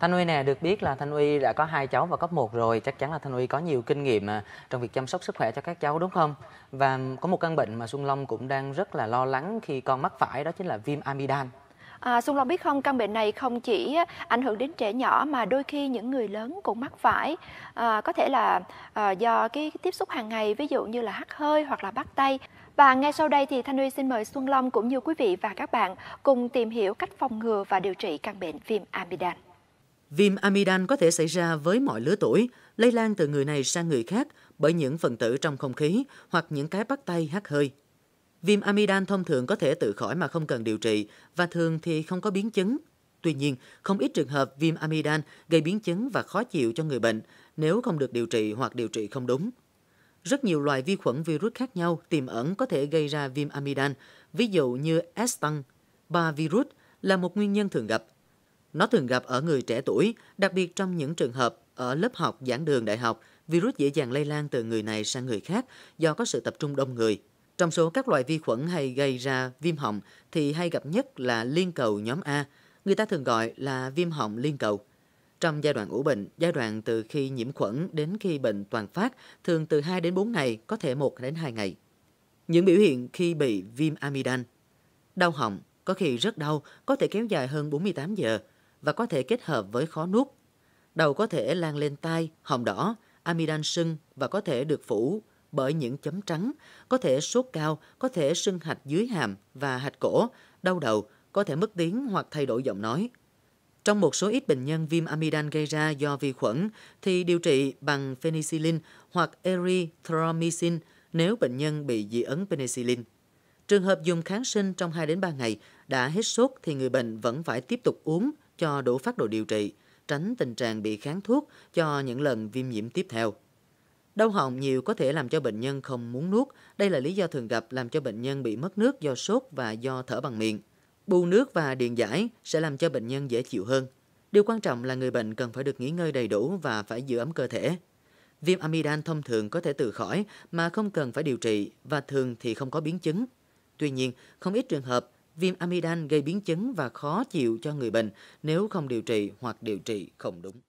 Thanh Uy nè, được biết là Thanh Uy đã có hai cháu vào cấp 1 rồi, chắc chắn là Thanh Uy có nhiều kinh nghiệm à, trong việc chăm sóc sức khỏe cho các cháu đúng không? Và có một căn bệnh mà Xuân Long cũng đang rất là lo lắng khi con mắc phải đó chính là viêm amidan. À, Xuân Long biết không, căn bệnh này không chỉ ảnh hưởng đến trẻ nhỏ mà đôi khi những người lớn cũng mắc phải. À, có thể là à, do cái tiếp xúc hàng ngày, ví dụ như là hắt hơi hoặc là bắt tay. Và ngay sau đây thì Thanh Uy xin mời Xuân Long cũng như quý vị và các bạn cùng tìm hiểu cách phòng ngừa và điều trị căn bệnh viêm amidan. Viêm amidan có thể xảy ra với mọi lứa tuổi, lây lan từ người này sang người khác bởi những phần tử trong không khí hoặc những cái bắt tay hắt hơi. Viêm amidan thông thường có thể tự khỏi mà không cần điều trị và thường thì không có biến chứng. Tuy nhiên, không ít trường hợp viêm amidan gây biến chứng và khó chịu cho người bệnh nếu không được điều trị hoặc điều trị không đúng. Rất nhiều loại vi khuẩn virus khác nhau tiềm ẩn có thể gây ra viêm amidan, ví dụ như S tăng, ba virus là một nguyên nhân thường gặp – nó thường gặp ở người trẻ tuổi, đặc biệt trong những trường hợp ở lớp học giảng đường đại học, virus dễ dàng lây lan từ người này sang người khác do có sự tập trung đông người. Trong số các loại vi khuẩn hay gây ra viêm họng thì hay gặp nhất là liên cầu nhóm A, người ta thường gọi là viêm họng liên cầu. Trong giai đoạn ủ bệnh, giai đoạn từ khi nhiễm khuẩn đến khi bệnh toàn phát, thường từ 2 đến 4 ngày, có thể 1 đến 2 ngày. Những biểu hiện khi bị viêm amidan. Đau họng, có khi rất đau, có thể kéo dài hơn 48 giờ và có thể kết hợp với khó nuốt. Đầu có thể lan lên tai, hồng đỏ, amidan sưng và có thể được phủ bởi những chấm trắng, có thể sốt cao, có thể sưng hạch dưới hàm và hạch cổ, đau đầu, có thể mất tiếng hoặc thay đổi giọng nói. Trong một số ít bệnh nhân viêm amidan gây ra do vi khuẩn thì điều trị bằng penicillin hoặc erythromycin nếu bệnh nhân bị dị ứng penicillin. Trường hợp dùng kháng sinh trong 2 đến 3 ngày đã hết sốt thì người bệnh vẫn phải tiếp tục uống cho đủ phát đồ điều trị, tránh tình trạng bị kháng thuốc cho những lần viêm nhiễm tiếp theo. Đau họng nhiều có thể làm cho bệnh nhân không muốn nuốt. Đây là lý do thường gặp làm cho bệnh nhân bị mất nước do sốt và do thở bằng miệng. Bù nước và điện giải sẽ làm cho bệnh nhân dễ chịu hơn. Điều quan trọng là người bệnh cần phải được nghỉ ngơi đầy đủ và phải giữ ấm cơ thể. Viêm amidan thông thường có thể tự khỏi mà không cần phải điều trị và thường thì không có biến chứng. Tuy nhiên, không ít trường hợp Viêm amidan gây biến chứng và khó chịu cho người bệnh nếu không điều trị hoặc điều trị không đúng.